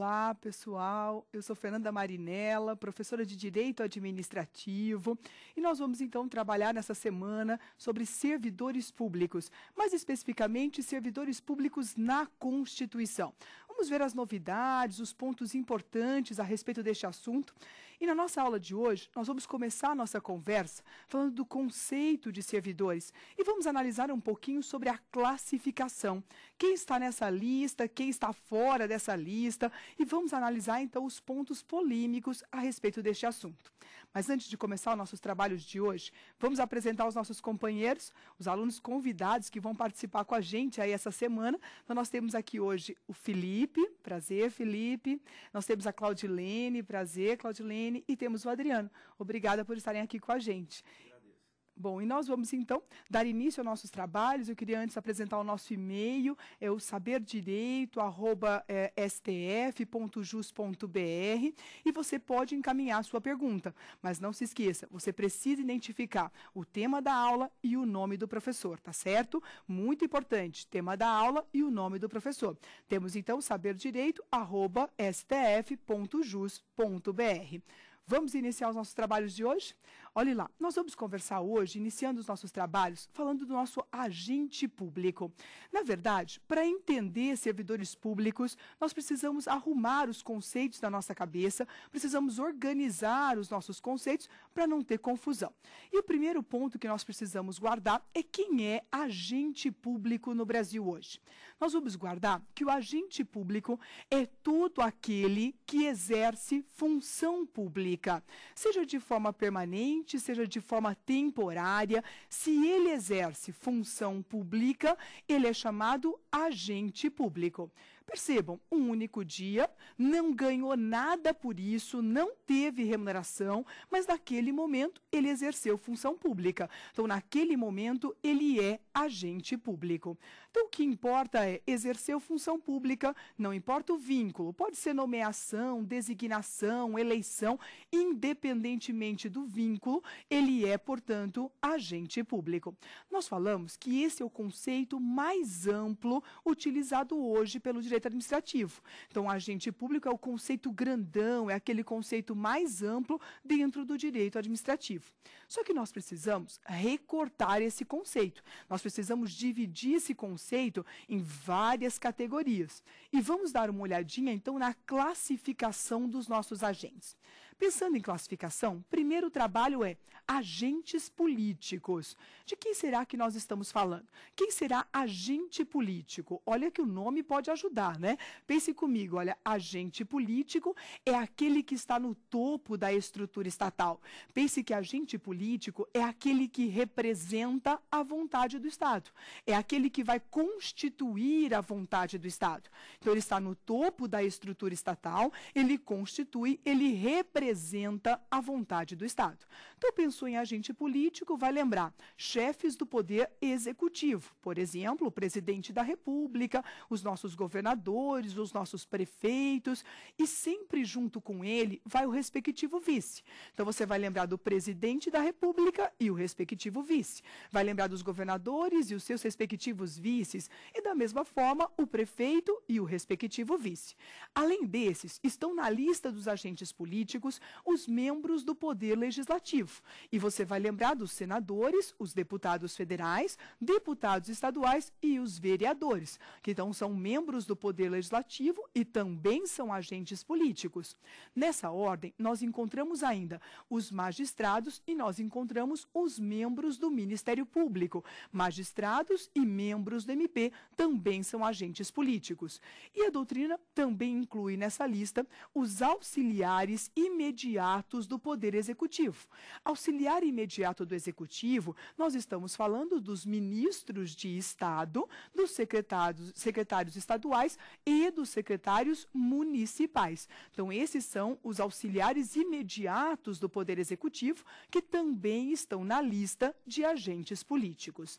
Olá, pessoal. Eu sou Fernanda Marinella, professora de Direito Administrativo, e nós vamos então trabalhar nessa semana sobre servidores públicos, mais especificamente servidores públicos na Constituição. Vamos ver as novidades, os pontos importantes a respeito deste assunto. E na nossa aula de hoje, nós vamos começar a nossa conversa falando do conceito de servidores e vamos analisar um pouquinho sobre a classificação. Quem está nessa lista, quem está fora dessa lista e vamos analisar então os pontos polêmicos a respeito deste assunto. Mas antes de começar os nossos trabalhos de hoje, vamos apresentar os nossos companheiros, os alunos convidados que vão participar com a gente aí essa semana. Então nós temos aqui hoje o Felipe, prazer Felipe. Nós temos a Claudilene, prazer Claudilene. Karine e temos o Adriano. Obrigada por estarem aqui com a gente. Bom, e nós vamos então dar início aos nossos trabalhos. Eu queria antes apresentar o nosso e-mail, é o saberdireito@stf.jus.br, é, e você pode encaminhar a sua pergunta, mas não se esqueça, você precisa identificar o tema da aula e o nome do professor, tá certo? Muito importante, tema da aula e o nome do professor. Temos então saberdireito@stf.jus.br. Vamos iniciar os nossos trabalhos de hoje? Olhe lá, nós vamos conversar hoje, iniciando os nossos trabalhos, falando do nosso agente público. Na verdade, para entender servidores públicos, nós precisamos arrumar os conceitos da nossa cabeça, precisamos organizar os nossos conceitos para não ter confusão. E o primeiro ponto que nós precisamos guardar é quem é agente público no Brasil hoje. Nós vamos guardar que o agente público é todo aquele que exerce função pública, seja de forma permanente, somente seja de forma temporária, se ele exerce função pública, ele é chamado agente público. Percebam, um único dia, não ganhou nada por isso, não teve remuneração, mas naquele momento ele exerceu função pública. Então, naquele momento, ele é agente público. Então, o que importa é exerceu função pública, não importa o vínculo, pode ser nomeação, designação, eleição, independentemente do vínculo, ele é, portanto, agente público. Nós falamos que esse é o conceito mais amplo utilizado hoje pelo direito direito administrativo. Então, agente público é o conceito grandão, é aquele conceito mais amplo dentro do direito administrativo. Só que nós precisamos recortar esse conceito. Nós precisamos dividir esse conceito em várias categorias. E vamos dar uma olhadinha, então, na classificação dos nossos agentes. Pensando em classificação, primeiro trabalho é agentes políticos. De quem será que nós estamos falando? Quem será agente político? Olha que o nome pode ajudar, né? Pense comigo, olha, agente político é aquele que está no topo da estrutura estatal. Pense que agente político é aquele que representa a vontade do Estado. É aquele que vai constituir a vontade do Estado. Então ele está no topo da estrutura estatal, ele constitui, ele representa representa a vontade do Estado. Então, pensou em agente político, vai lembrar chefes do poder executivo, por exemplo, o presidente da República, os nossos governadores, os nossos prefeitos, e sempre junto com ele vai o respectivo vice. Então, você vai lembrar do presidente da República e o respectivo vice. Vai lembrar dos governadores e os seus respectivos vices, e da mesma forma, o prefeito e o respectivo vice. Além desses, estão na lista dos agentes políticos os membros do Poder Legislativo. E você vai lembrar dos senadores, os deputados federais, deputados estaduais e os vereadores, que então são membros do Poder Legislativo e também são agentes políticos. Nessa ordem, nós encontramos ainda os magistrados e nós encontramos os membros do Ministério Público. Magistrados e membros do MP também são agentes políticos. E a doutrina também inclui nessa lista os auxiliares imediatos imediatos do Poder Executivo. Auxiliar imediato do Executivo, nós estamos falando dos ministros de Estado, dos secretários, secretários estaduais e dos secretários municipais. Então, esses são os auxiliares imediatos do Poder Executivo, que também estão na lista de agentes políticos.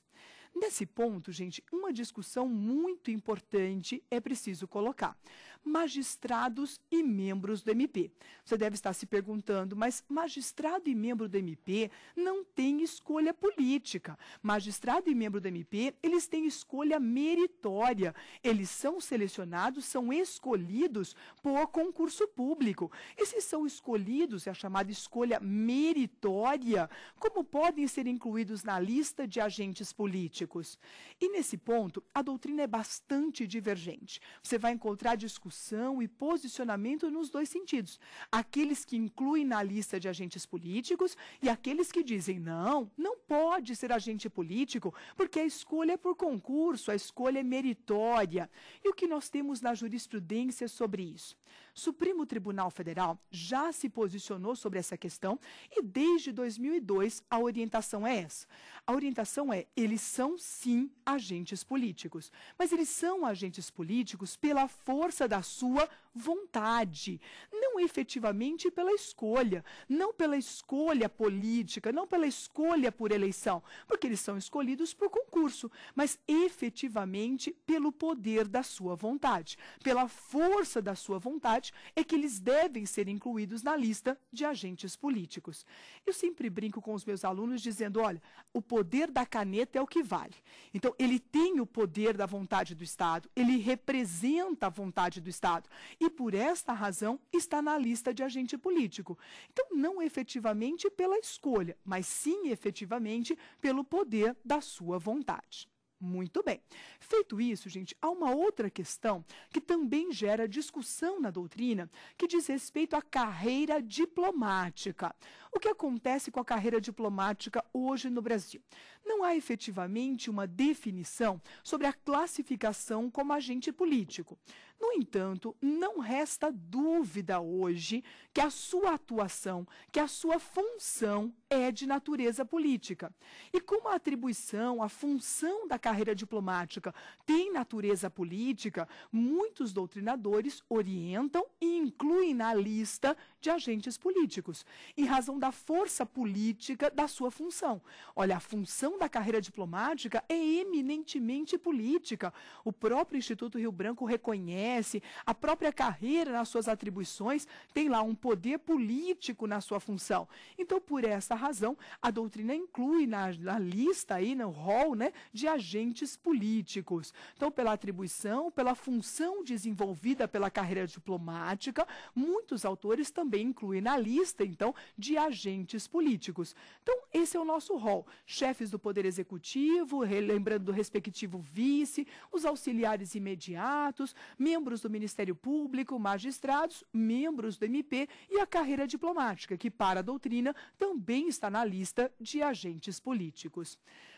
Nesse ponto, gente, uma discussão muito importante é preciso colocar magistrados e membros do MP. Você deve estar se perguntando, mas magistrado e membro do MP não tem escolha política. Magistrado e membro do MP, eles têm escolha meritória. Eles são selecionados, são escolhidos por concurso público. E se são escolhidos, é a chamada escolha meritória, como podem ser incluídos na lista de agentes políticos? E nesse ponto, a doutrina é bastante divergente. Você vai encontrar discussões discussão e posicionamento nos dois sentidos. Aqueles que incluem na lista de agentes políticos e aqueles que dizem não, não pode ser agente político, porque a escolha é por concurso, a escolha é meritória. E o que nós temos na jurisprudência sobre isso? Supremo Tribunal Federal já se posicionou sobre essa questão e desde 2002 a orientação é essa. A orientação é: eles são sim agentes políticos, mas eles são agentes políticos pela força da sua vontade, não efetivamente pela escolha, não pela escolha política, não pela escolha por eleição, porque eles são escolhidos por concurso, mas efetivamente pelo poder da sua vontade, pela força da sua vontade é que eles devem ser incluídos na lista de agentes políticos. Eu sempre brinco com os meus alunos dizendo: olha, o poder da caneta é o que vale. Então, ele tem o poder da vontade do Estado, ele representa a vontade do Estado e, por esta razão, está na lista de agente político. Então, não efetivamente pela escolha, mas sim efetivamente pelo poder da sua vontade. Muito bem. Feito isso, gente, há uma outra questão que também gera discussão na doutrina, que diz respeito à carreira diplomática. O que acontece com a carreira diplomática hoje no Brasil? Não há efetivamente uma definição sobre a classificação como agente político. No entanto, não resta dúvida hoje que a sua atuação, que a sua função é de natureza política. E como a atribuição, a função da carreira diplomática tem natureza política, muitos doutrinadores orientam e incluem na lista de agentes políticos. Em razão da força política da sua função. Olha, a função da carreira diplomática é eminentemente política. O próprio Instituto Rio Branco reconhece a própria carreira nas suas atribuições, tem lá um poder político na sua função. Então, por essa razão, a doutrina inclui na, na lista aí, no rol, né, de agentes políticos. Então, pela atribuição, pela função desenvolvida pela carreira diplomática, muitos autores também incluem na lista, então, de agentes agentes políticos. Então, esse é o nosso rol: chefes do Poder Executivo, lembrando do respectivo vice, os auxiliares imediatos, membros do Ministério Público, magistrados, membros do MP e a carreira diplomática, que, para a doutrina, também está na lista de agentes políticos.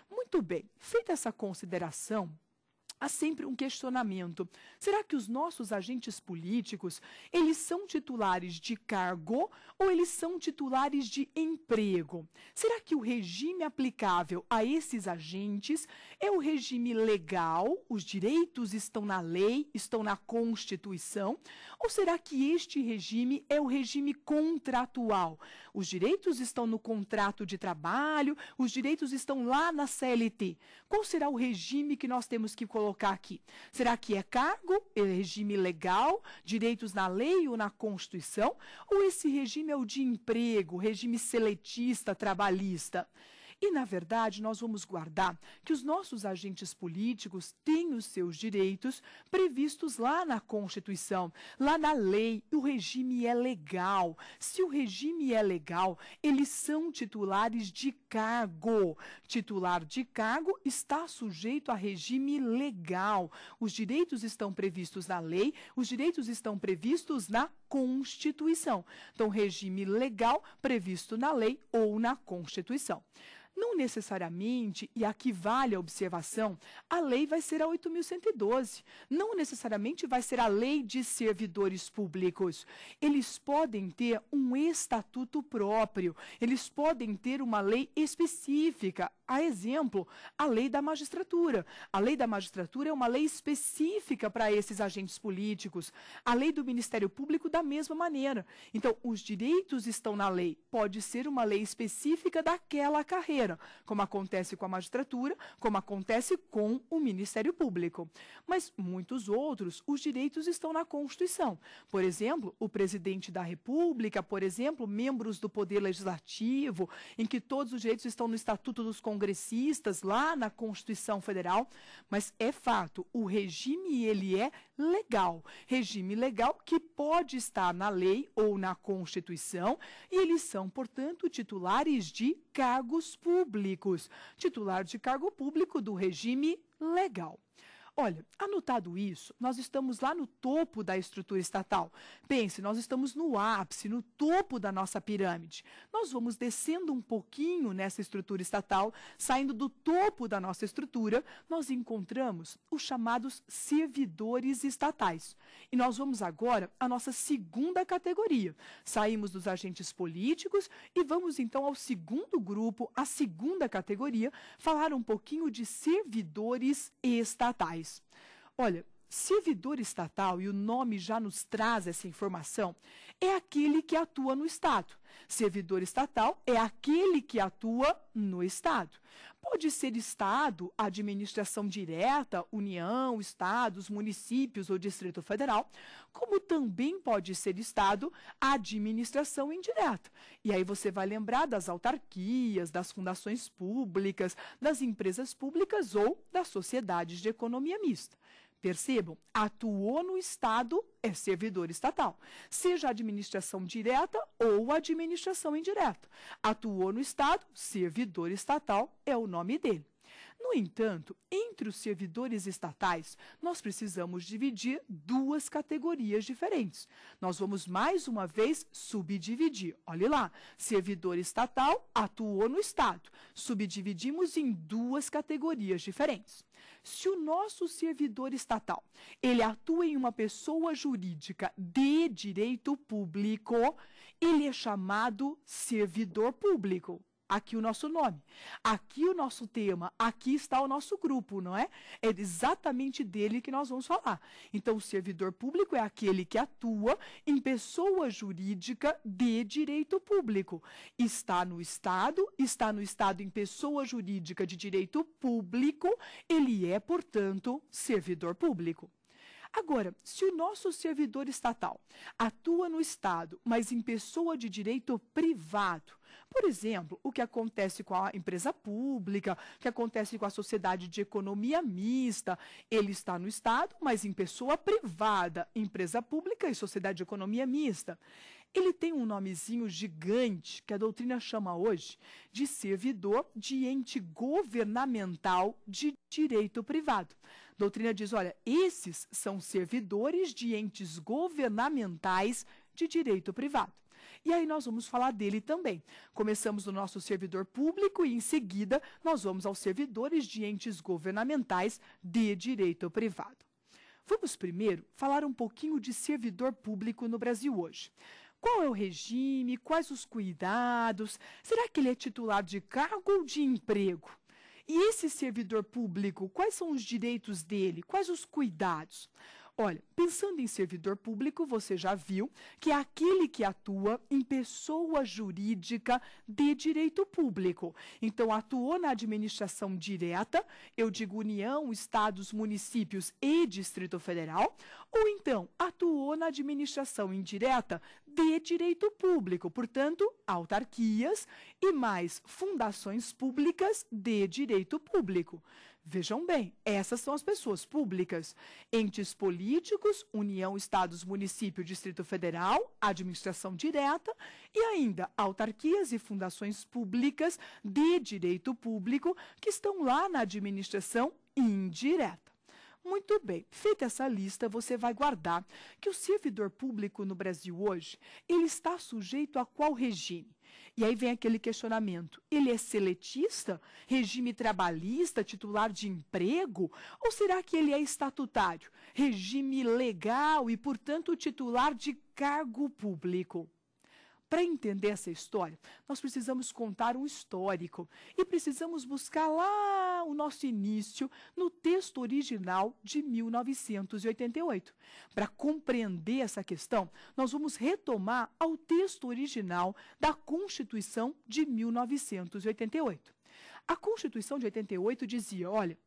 Muito bem, feita essa consideração, há sempre um questionamento. Será que os nossos agentes políticos, eles são titulares de cargo ou eles são titulares de emprego? Será que o regime aplicável a esses agentes é o regime legal, os direitos estão na lei, estão na Constituição, ou será que este regime é o regime contratual? Os direitos estão no contrato de trabalho, os direitos estão lá na CLT. Qual será o regime que nós temos que colocar colocar aqui. Será que é cargo, é regime legal, direitos na lei ou na Constituição? Ou esse regime é o de emprego, regime seletista, trabalhista? E, na verdade, nós vamos guardar que os nossos agentes políticos têm os seus direitos previstos lá na Constituição, lá na lei. O regime é legal. Se o regime é legal, eles são titulares de cargo. Titular de cargo está sujeito a regime legal. Os direitos estão previstos na lei, os direitos estão previstos na Constituição. Então, regime legal previsto na lei ou na Constituição. Não necessariamente, e aqui vale a observação, a lei vai ser a 8.112. Não necessariamente vai ser a lei de servidores públicos. Eles podem ter um estatuto próprio, eles podem ter uma lei específica a exemplo, a lei da magistratura. A lei da magistratura é uma lei específica para esses agentes políticos. A lei do Ministério Público, da mesma maneira. Então, os direitos estão na lei. Pode ser uma lei específica daquela carreira, como acontece com a magistratura, como acontece com o Ministério Público. Mas muitos outros, os direitos estão na Constituição. Por exemplo, o presidente da República, por exemplo, membros do Poder Legislativo, em que todos os direitos estão no Estatuto dos Congressos congressistas lá na Constituição Federal, mas é fato, o regime ele é legal. Regime legal que pode estar na lei ou na Constituição, e eles são, portanto, titulares de cargos públicos. Titular de cargo público do regime legal. Olha, anotado isso, nós estamos lá no topo da estrutura estatal. Pense, nós estamos no ápice, no topo da nossa pirâmide. Nós vamos descendo um pouquinho nessa estrutura estatal, saindo do topo da nossa estrutura, nós encontramos os chamados servidores estatais. E nós vamos agora à nossa segunda categoria. Saímos dos agentes políticos e vamos então ao segundo grupo, à segunda categoria, falar um pouquinho de servidores estatais mais. Olha, Servidor estatal, e o nome já nos traz essa informação, é aquele que atua no Estado. Servidor estatal é aquele que atua no Estado. Pode ser Estado, administração direta, União, Estados, municípios ou Distrito Federal, como também pode ser Estado, administração indireta. E aí você vai lembrar das autarquias, das fundações públicas, das empresas públicas ou das sociedades de economia mista. Percebam, atuou no Estado, é servidor estatal. Seja administração direta ou administração indireta. Atuou no Estado, servidor estatal é o nome dele. No entanto, entre os servidores estatais, nós precisamos dividir duas categorias diferentes. Nós vamos mais uma vez subdividir. Olhe lá, servidor estatal atuou no Estado. Subdividimos em duas categorias diferentes. Se o nosso servidor estatal, ele atua em uma pessoa jurídica de direito público, ele é chamado servidor público aqui o nosso nome, aqui o nosso tema, aqui está o nosso grupo, não é? É exatamente dele que nós vamos falar. Então, o servidor público é aquele que atua em pessoa jurídica de direito público. Está no Estado, está no Estado em pessoa jurídica de direito público, ele é, portanto, servidor público. Agora, se o nosso servidor estatal atua no Estado, mas em pessoa de direito privado, por exemplo, o que acontece com a empresa pública, o que acontece com a sociedade de economia mista. Ele está no Estado, mas em pessoa privada, empresa pública e sociedade de economia mista. Ele tem um nomezinho gigante que a doutrina chama hoje de servidor de ente governamental de direito privado. A doutrina diz: olha, esses são servidores de entes governamentais de direito privado. E aí nós vamos falar dele também. Começamos do nosso servidor público e em seguida nós vamos aos servidores de entes governamentais de direito privado. Vamos primeiro falar um pouquinho de servidor público no Brasil hoje. Qual é o regime? Quais os cuidados? Será que ele é titular de cargo ou de emprego? E esse servidor público, quais são os direitos dele? Quais os cuidados? Olha, pensando em servidor público, você já viu que é aquele que atua em pessoa jurídica de direito público. Então, atuou na administração direta, eu digo União, Estados, Municípios e Distrito Federal, ou então atuou na administração indireta de direito público, portanto, autarquias e mais fundações públicas de direito público. Vejam bem, essas são as pessoas públicas. Entes políticos, União, Estados, Município, Distrito Federal, administração direta e ainda autarquias e fundações públicas de direito público que estão lá na administração indireta. Muito bem, feita essa lista, você vai guardar que o servidor público no Brasil hoje, ele está sujeito a qual regime? E aí vem aquele questionamento: ele é seletista, regime trabalhista, titular de emprego? Ou será que ele é estatutário, regime legal e, portanto, titular de cargo público? para entender essa história, nós precisamos contar um histórico e precisamos buscar lá o nosso início no texto original de 1988. Para compreender essa questão, nós vamos retomar ao texto original da Constituição de 1988. A Constituição de 88 dizia: olha,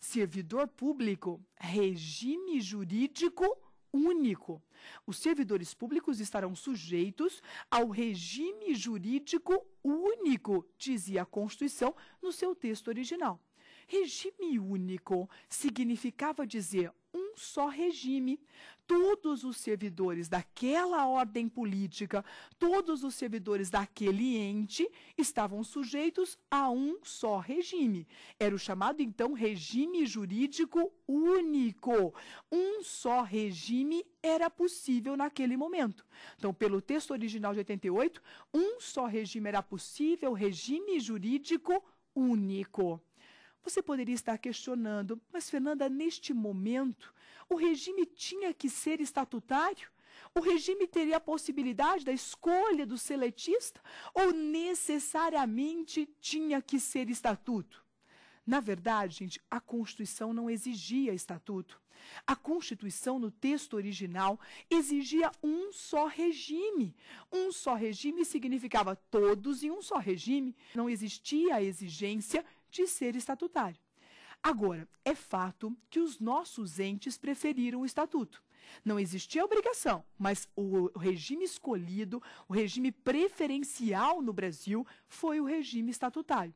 servidor público, regime jurídico único. Os servidores públicos estarão sujeitos ao regime jurídico único, dizia a Constituição no seu texto original. Regime único significava dizer um só regime. Todos os servidores daquela ordem política, todos os servidores daquele ente estavam sujeitos a um só regime. Era o chamado, então, regime jurídico único. Um só regime era possível naquele momento. Então, pelo texto original de 88, um só regime era possível, regime jurídico único. Você poderia estar questionando, mas Fernanda, neste momento, o regime tinha que ser estatutário? O regime teria a possibilidade da escolha do seletista ou necessariamente tinha que ser estatuto? Na verdade, gente, a Constituição não exigia estatuto. A Constituição, no texto original, exigia um só regime. Um só regime significava todos em um só regime. Não existia a exigência de ser estatutário. Agora, é fato que os nossos entes preferiram o estatuto. Não existia obrigação, mas o regime escolhido, o regime preferencial no Brasil, foi o regime estatutário.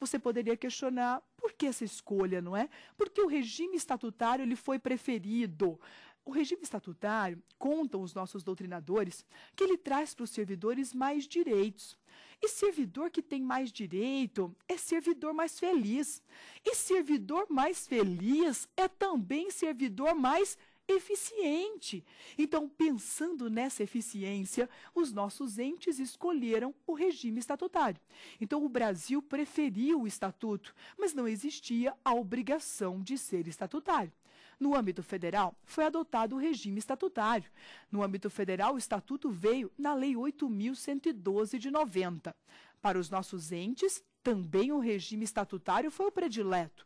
Você poderia questionar por que essa escolha, não é? Porque o regime estatutário ele foi preferido. O regime estatutário, contam os nossos doutrinadores, que ele traz para os servidores mais direitos. E servidor que tem mais direito é servidor mais feliz. E servidor mais feliz é também servidor mais eficiente. Então, pensando nessa eficiência, os nossos entes escolheram o regime estatutário. Então, o Brasil preferiu o estatuto, mas não existia a obrigação de ser estatutário. No âmbito federal, foi adotado o regime estatutário. No âmbito federal, o estatuto veio na Lei 8.112 de 90. Para os nossos entes, também o regime estatutário foi o predileto.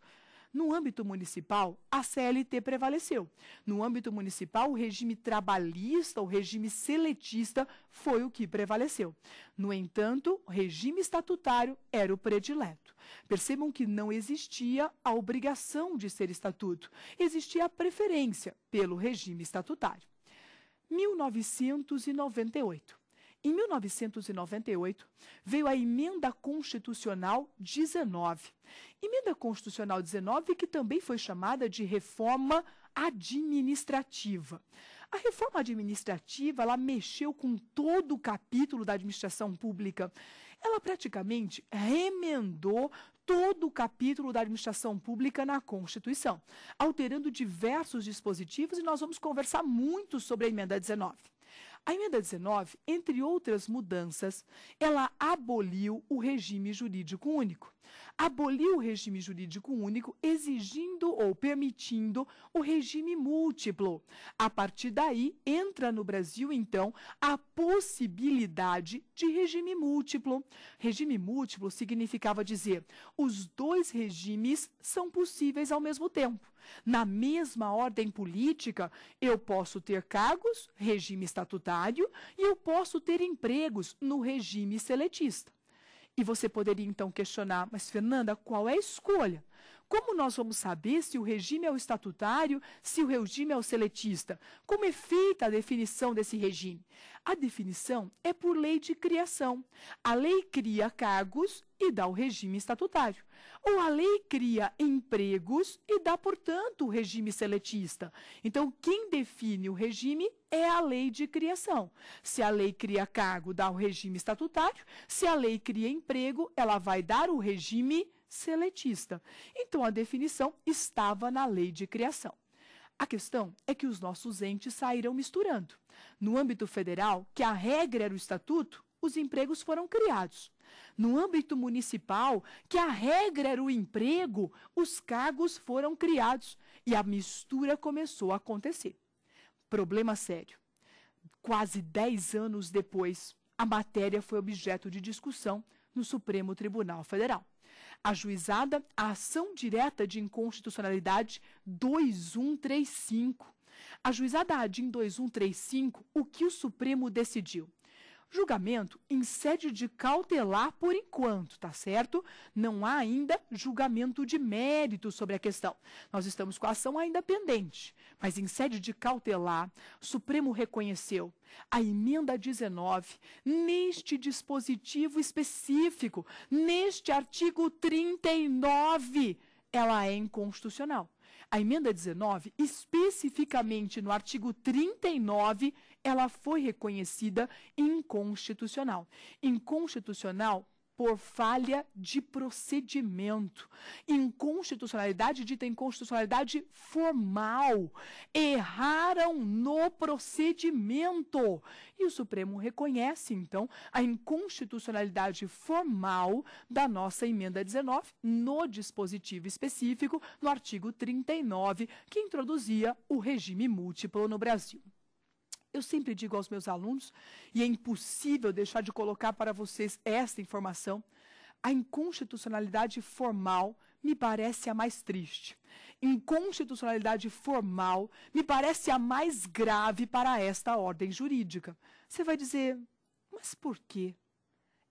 No âmbito municipal, a CLT prevaleceu. No âmbito municipal, o regime trabalhista, o regime seletista foi o que prevaleceu. No entanto, o regime estatutário era o predileto. Percebam que não existia a obrigação de ser estatuto, existia a preferência pelo regime estatutário. 1998. Em 1998, veio a Emenda Constitucional 19. Emenda Constitucional 19, que também foi chamada de reforma administrativa. A reforma administrativa, ela mexeu com todo o capítulo da administração pública. Ela praticamente remendou todo o capítulo da administração pública na Constituição, alterando diversos dispositivos e nós vamos conversar muito sobre a emenda 19. A emenda 19, entre outras mudanças, ela aboliu o regime jurídico único aboliu o regime jurídico único, exigindo ou permitindo o regime múltiplo. A partir daí, entra no Brasil, então, a possibilidade de regime múltiplo. Regime múltiplo significava dizer os dois regimes são possíveis ao mesmo tempo. Na mesma ordem política, eu posso ter cargos, regime estatutário, e eu posso ter empregos no regime seletista. E você poderia então questionar: mas Fernanda, qual é a escolha? Como nós vamos saber se o regime é o estatutário, se o regime é o seletista? Como é feita a definição desse regime? A definição é por lei de criação. A lei cria cargos e dá o regime estatutário. Ou a lei cria empregos e dá, portanto, o regime seletista. Então, quem define o regime é a lei de criação. Se a lei cria cargo, dá o regime estatutário. Se a lei cria emprego, ela vai dar o regime seletista. Então a definição estava na lei de criação. A questão é que os nossos entes saíram misturando. No âmbito federal, que a regra era o estatuto, os empregos foram criados. No âmbito municipal, que a regra era o emprego, os cargos foram criados e a mistura começou a acontecer. Problema sério. Quase 10 anos depois, a matéria foi objeto de discussão no Supremo Tribunal Federal. Ajuizada a ação direta de inconstitucionalidade 2135. Ajuizada a 2135, o que o Supremo decidiu? Julgamento em sede de cautelar por enquanto, tá certo? Não há ainda julgamento de mérito sobre a questão. Nós estamos com a ação ainda pendente, mas em sede de cautelar, o Supremo reconheceu a emenda 19 neste dispositivo específico, neste artigo 39, ela é inconstitucional. A emenda 19, especificamente no artigo 39, ela foi reconhecida inconstitucional. Inconstitucional por falha de procedimento. Inconstitucionalidade dita inconstitucionalidade formal. Erraram no procedimento. E o Supremo reconhece, então, a inconstitucionalidade formal da nossa emenda 19 no dispositivo específico, no artigo 39, que introduzia o regime múltiplo no Brasil. Eu sempre digo aos meus alunos, e é impossível deixar de colocar para vocês esta informação, a inconstitucionalidade formal me parece a mais triste. Inconstitucionalidade formal me parece a mais grave para esta ordem jurídica. Você vai dizer, mas por quê?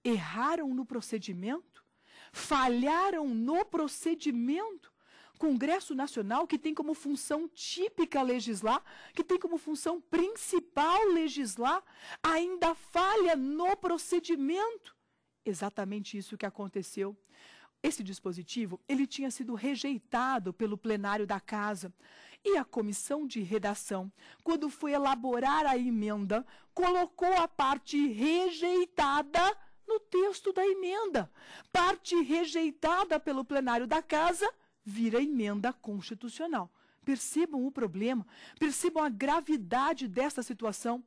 Erraram no procedimento? Falharam no procedimento? Congresso Nacional que tem como função típica legislar, que tem como função principal legislar, ainda falha no procedimento. Exatamente isso que aconteceu. Esse dispositivo, ele tinha sido rejeitado pelo plenário da casa. E a comissão de redação, quando foi elaborar a emenda, colocou a parte rejeitada no texto da emenda. Parte rejeitada pelo plenário da casa vira emenda constitucional. Percebam o problema, percebam a gravidade desta situação.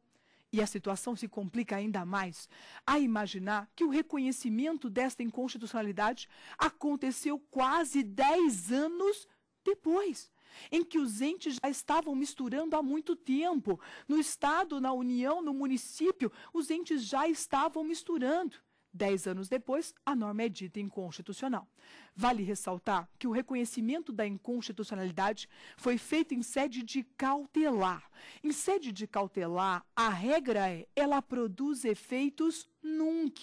E a situação se complica ainda mais a imaginar que o reconhecimento desta inconstitucionalidade aconteceu quase 10 anos depois, em que os entes já estavam misturando há muito tempo. No Estado, na União, no município, os entes já estavam misturando. Dez anos depois, a norma é dita inconstitucional. Vale ressaltar que o reconhecimento da inconstitucionalidade foi feito em sede de cautelar. Em sede de cautelar, a regra é ela produz efeitos nunc.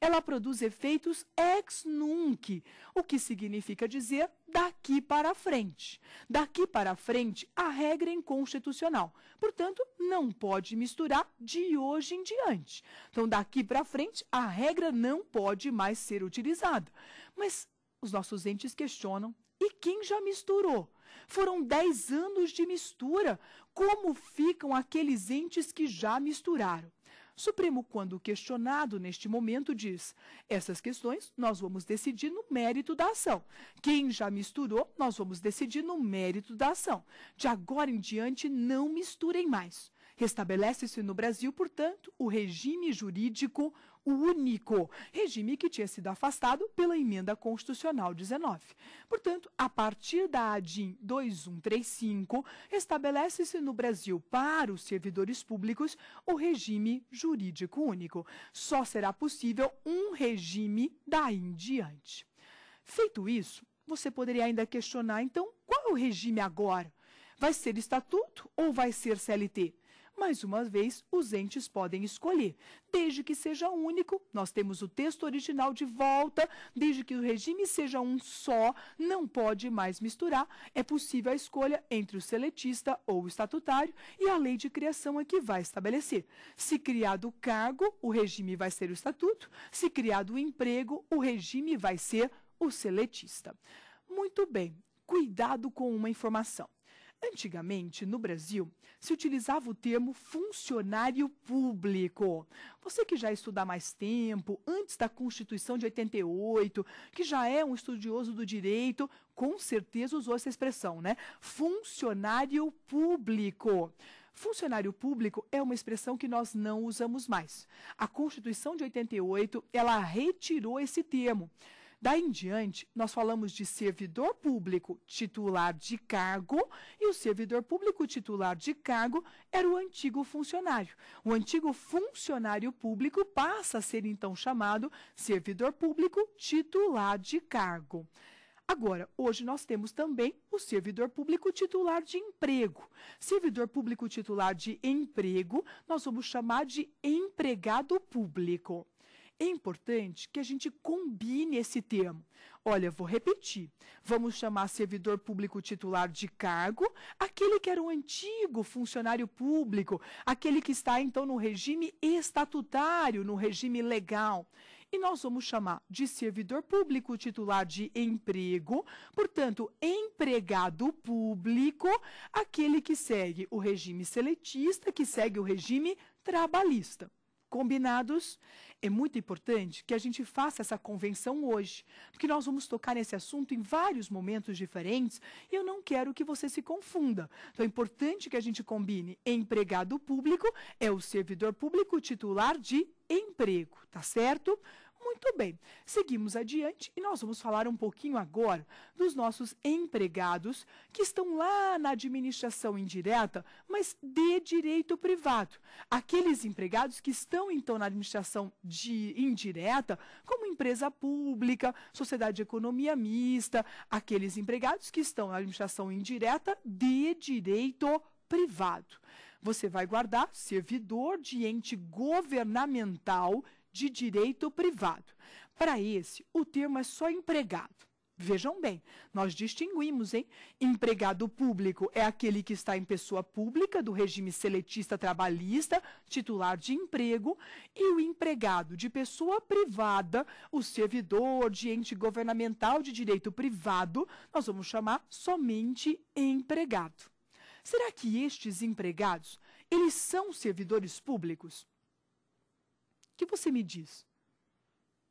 Ela produz efeitos ex nunc, o que significa dizer daqui para frente. Daqui para frente, a regra é inconstitucional. Portanto, não pode misturar de hoje em diante. Então, daqui para frente, a regra não pode mais ser utilizada. Mas os nossos entes questionam. E quem já misturou? Foram 10 anos de mistura. Como ficam aqueles entes que já misturaram? Supremo, quando questionado neste momento, diz: essas questões nós vamos decidir no mérito da ação. Quem já misturou, nós vamos decidir no mérito da ação. De agora em diante, não misturem mais. Restabelece-se no Brasil, portanto, o regime jurídico o único, regime que tinha sido afastado pela Emenda Constitucional 19. Portanto, a partir da ADIM 2135, estabelece-se no Brasil para os servidores públicos o regime jurídico único. Só será possível um regime daí em diante. Feito isso, você poderia ainda questionar, então, qual é o regime agora? Vai ser estatuto ou vai ser CLT? Mais uma vez, os entes podem escolher. Desde que seja único, nós temos o texto original de volta, desde que o regime seja um só, não pode mais misturar, é possível a escolha entre o seletista ou o estatutário e a lei de criação é que vai estabelecer. Se criado o cargo, o regime vai ser o estatuto, se criado o emprego, o regime vai ser o seletista. Muito bem, cuidado com uma informação. Antigamente, no Brasil, se utilizava o termo funcionário público. Você que já estuda há mais tempo, antes da Constituição de 88, que já é um estudioso do direito, com certeza usou essa expressão, né? Funcionário público. Funcionário público é uma expressão que nós não usamos mais. A Constituição de 88, ela retirou esse termo. Daí em diante, nós falamos de servidor público titular de cargo, e o servidor público titular de cargo era o antigo funcionário. O antigo funcionário público passa a ser então chamado servidor público titular de cargo. Agora, hoje nós temos também o servidor público titular de emprego. Servidor público titular de emprego, nós vamos chamar de empregado público. É importante que a gente combine esse termo. Olha, vou repetir. Vamos chamar servidor público titular de cargo aquele que era um antigo funcionário público, aquele que está então no regime estatutário, no regime legal. E nós vamos chamar de servidor público titular de emprego, portanto, empregado público, aquele que segue o regime seletista, que segue o regime trabalhista. Combinados? É muito importante que a gente faça essa convenção hoje, porque nós vamos tocar nesse assunto em vários momentos diferentes e eu não quero que você se confunda. Então é importante que a gente combine empregado público é o servidor público titular de emprego, tá certo? Muito bem, seguimos adiante e nós vamos falar um pouquinho agora dos nossos empregados que estão lá na administração indireta, mas de direito privado. Aqueles empregados que estão então na administração de, indireta, como empresa pública, sociedade de economia mista, aqueles empregados que estão na administração indireta de direito privado. Você vai guardar servidor de ente governamental de direito privado. Para esse, o termo é só empregado. Vejam bem, nós distinguimos, hein? Empregado público é aquele que está em pessoa pública do regime seletista trabalhista, titular de emprego, e o empregado de pessoa privada, o servidor de ente governamental de direito privado, nós vamos chamar somente empregado. Será que estes empregados, eles são servidores públicos? que você me diz?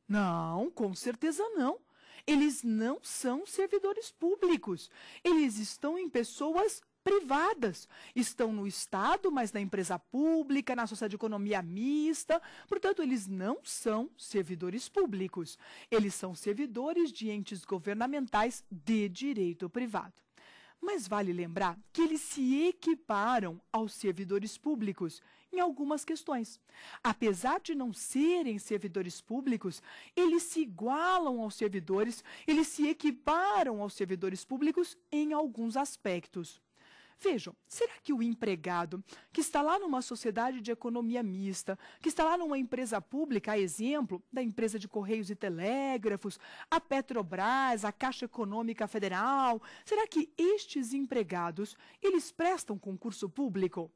Não, com certeza não. Eles não são servidores públicos. Eles estão em pessoas privadas. Estão no Estado, mas na empresa pública, na sociedade de economia mista. Portanto, eles não são servidores públicos. Eles são servidores de entes governamentais de direito privado. Mas vale lembrar que eles se equiparam aos servidores públicos em algumas questões. Apesar de não serem servidores públicos, eles se igualam aos servidores, eles se equiparam aos servidores públicos em alguns aspectos. Vejam, será que o empregado que está lá numa sociedade de economia mista, que está lá numa empresa pública, a exemplo da empresa de Correios e Telégrafos, a Petrobras, a Caixa Econômica Federal, será que estes empregados, eles prestam concurso público?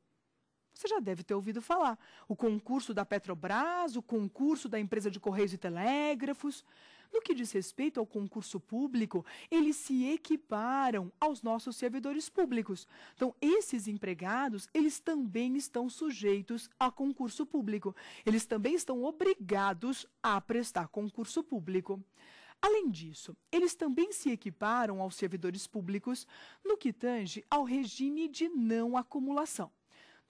Você já deve ter ouvido falar. O concurso da Petrobras, o concurso da empresa de Correios e Telégrafos. No que diz respeito ao concurso público, eles se equiparam aos nossos servidores públicos. Então, esses empregados, eles também estão sujeitos a concurso público. Eles também estão obrigados a prestar concurso público. Além disso, eles também se equiparam aos servidores públicos no que tange ao regime de não acumulação.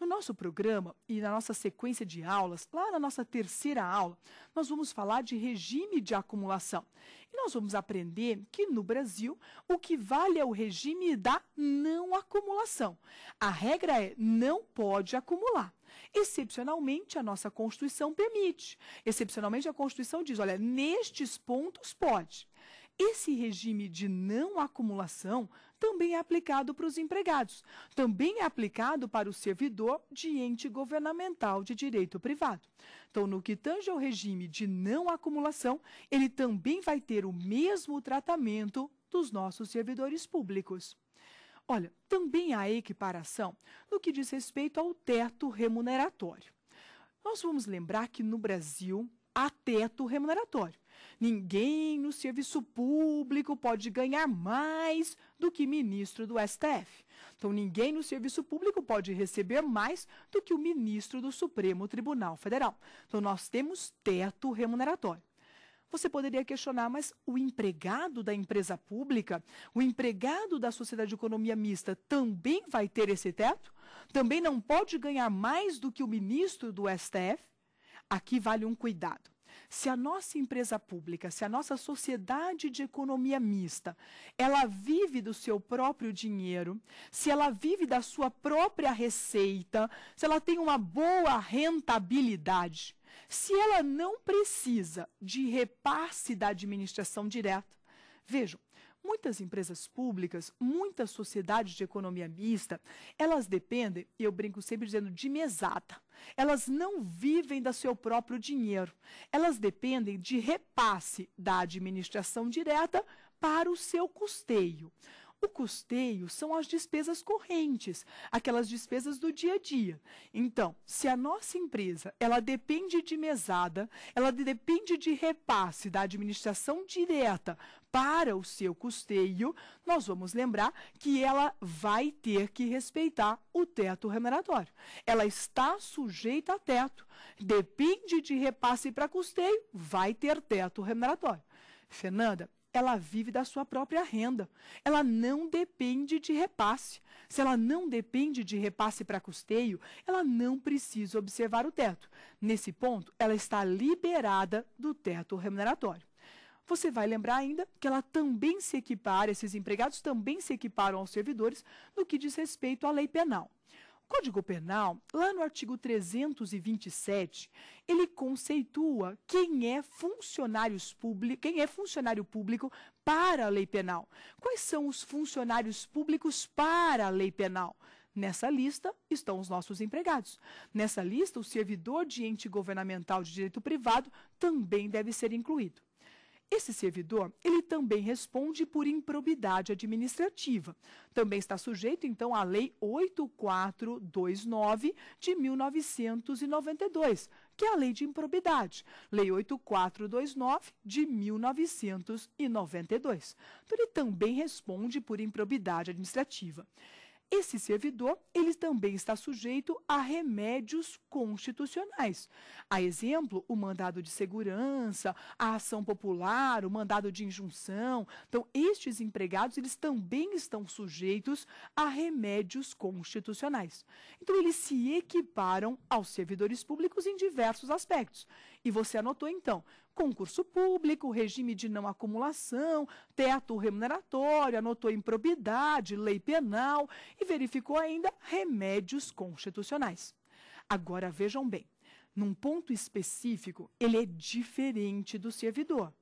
No nosso programa e na nossa sequência de aulas, lá na nossa terceira aula, nós vamos falar de regime de acumulação. E nós vamos aprender que no Brasil o que vale é o regime da não acumulação. A regra é não pode acumular. Excepcionalmente, a nossa Constituição permite. Excepcionalmente, a Constituição diz: olha, nestes pontos pode. Esse regime de não acumulação também é aplicado para os empregados, também é aplicado para o servidor de ente governamental de direito privado. Então, no que tange ao regime de não acumulação, ele também vai ter o mesmo tratamento dos nossos servidores públicos. Olha, também há equiparação no que diz respeito ao teto remuneratório. Nós vamos lembrar que no Brasil há teto remuneratório. Ninguém no serviço público pode ganhar mais do que ministro do STF. Então, ninguém no serviço público pode receber mais do que o ministro do Supremo Tribunal Federal. Então, nós temos teto remuneratório. Você poderia questionar, mas o empregado da empresa pública, o empregado da sociedade de economia mista também vai ter esse teto? Também não pode ganhar mais do que o ministro do STF? Aqui vale um cuidado se a nossa empresa pública, se a nossa sociedade de economia mista, ela vive do seu próprio dinheiro, se ela vive da sua própria receita, se ela tem uma boa rentabilidade, se ela não precisa de repasse da administração direta, vejam, Muitas empresas públicas, muitas sociedades de economia mista, elas dependem, e eu brinco sempre dizendo, de mesada. Elas não vivem do seu próprio dinheiro. Elas dependem de repasse da administração direta para o seu custeio. O custeio são as despesas correntes, aquelas despesas do dia a dia. Então, se a nossa empresa, ela depende de mesada, ela depende de repasse da administração direta para o seu custeio, nós vamos lembrar que ela vai ter que respeitar o teto remuneratório. Ela está sujeita a teto. Depende de repasse para custeio, vai ter teto remuneratório. Fernanda, ela vive da sua própria renda. Ela não depende de repasse. Se ela não depende de repasse para custeio, ela não precisa observar o teto. Nesse ponto, ela está liberada do teto remuneratório. Você vai lembrar ainda que ela também se equipara, esses empregados também se equiparam aos servidores no que diz respeito à lei penal. O Código Penal, lá no artigo 327, ele conceitua quem é funcionários público, quem é funcionário público para a lei penal. Quais são os funcionários públicos para a lei penal? Nessa lista estão os nossos empregados. Nessa lista, o servidor de ente governamental de direito privado também deve ser incluído. Esse servidor, ele também responde por improbidade administrativa. Também está sujeito, então, à Lei 8429 de 1992, que é a Lei de Improbidade. Lei 8429 de 1992. Então, ele também responde por improbidade administrativa esse servidor, ele também está sujeito a remédios constitucionais. A exemplo, o mandado de segurança, a ação popular, o mandado de injunção. Então, estes empregados, eles também estão sujeitos a remédios constitucionais. Então, eles se equiparam aos servidores públicos em diversos aspectos. E você anotou então concurso público, regime de não acumulação, teto remuneratório, anotou improbidade, lei penal e verificou ainda remédios constitucionais. Agora vejam bem, num ponto específico, ele é diferente do servidor.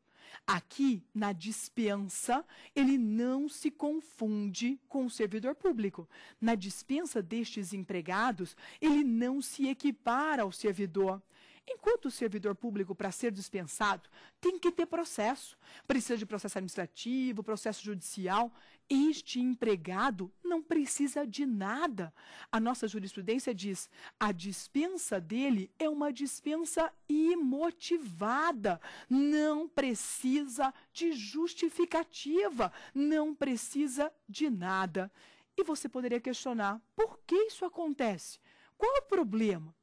Aqui, na dispensa, ele não se confunde com o servidor público. Na dispensa destes empregados, ele não se equipara ao servidor. Enquanto o servidor público, para ser dispensado, tem que ter processo. Precisa de processo administrativo, processo judicial. Este empregado não precisa de nada. A nossa jurisprudência diz: a dispensa dele é uma dispensa imotivada. Não precisa de justificativa, não precisa de nada. E você poderia questionar: por que isso acontece? Qual o problema?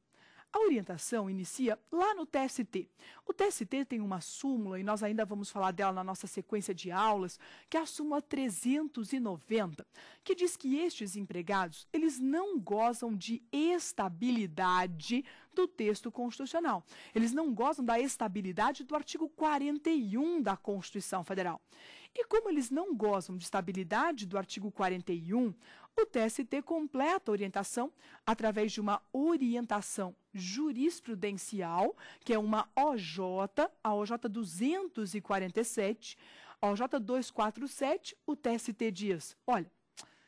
A orientação inicia lá no TST. O TST tem uma súmula, e nós ainda vamos falar dela na nossa sequência de aulas, que é a súmula 390, que diz que estes empregados, eles não gozam de estabilidade do texto constitucional. Eles não gozam da estabilidade do artigo 41 da Constituição Federal. E como eles não gozam de estabilidade do artigo 41, o TST completa a orientação através de uma orientação jurisprudencial, que é uma OJ, a OJ 247, a OJ 247, o TST diz, olha,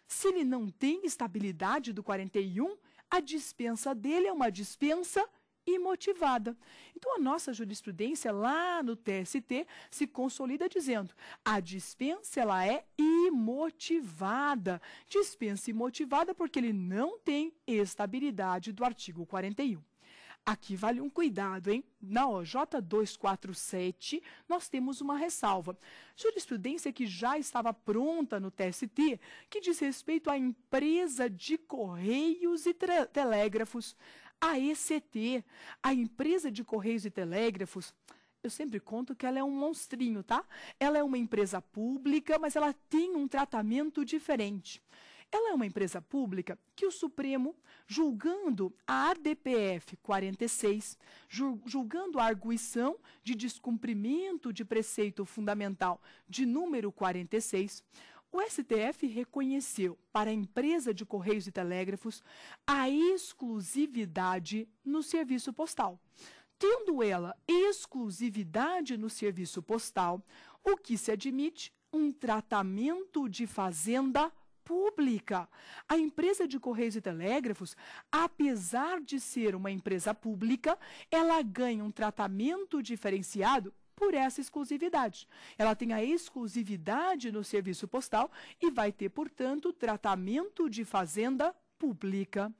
se ele não tem estabilidade do 41, a dispensa dele é uma dispensa e motivada. Então, a nossa jurisprudência lá no TST se consolida dizendo: a dispensa ela é imotivada. Dispensa imotivada porque ele não tem estabilidade do artigo 41. Aqui vale um cuidado, hein? Na OJ 247, nós temos uma ressalva. Jurisprudência que já estava pronta no TST, que diz respeito à empresa de correios e telégrafos. A ECT, a empresa de Correios e Telégrafos, eu sempre conto que ela é um monstrinho, tá? Ela é uma empresa pública, mas ela tem um tratamento diferente. Ela é uma empresa pública que o Supremo, julgando a ADPF 46, julgando a arguição de descumprimento de preceito fundamental de número 46, o STF reconheceu para a empresa de Correios e Telégrafos a exclusividade no serviço postal. Tendo ela exclusividade no serviço postal, o que se admite um tratamento de fazenda pública. A empresa de Correios e Telégrafos, apesar de ser uma empresa pública, ela ganha um tratamento diferenciado por essa exclusividade. Ela tem a exclusividade no serviço postal e vai ter, portanto, tratamento de fazenda pública.